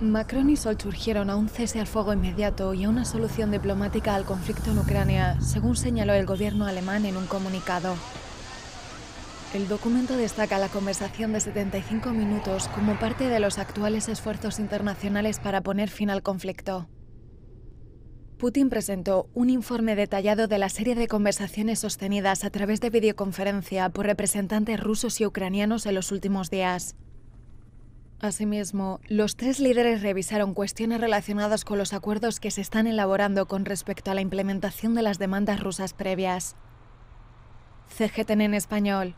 Macron y Sol urgieron a un cese al fuego inmediato y a una solución diplomática al conflicto en Ucrania, según señaló el gobierno alemán en un comunicado. El documento destaca la conversación de 75 minutos como parte de los actuales esfuerzos internacionales para poner fin al conflicto. Putin presentó un informe detallado de la serie de conversaciones sostenidas a través de videoconferencia por representantes rusos y ucranianos en los últimos días. Asimismo, los tres líderes revisaron cuestiones relacionadas con los acuerdos que se están elaborando con respecto a la implementación de las demandas rusas previas. CGTN en español,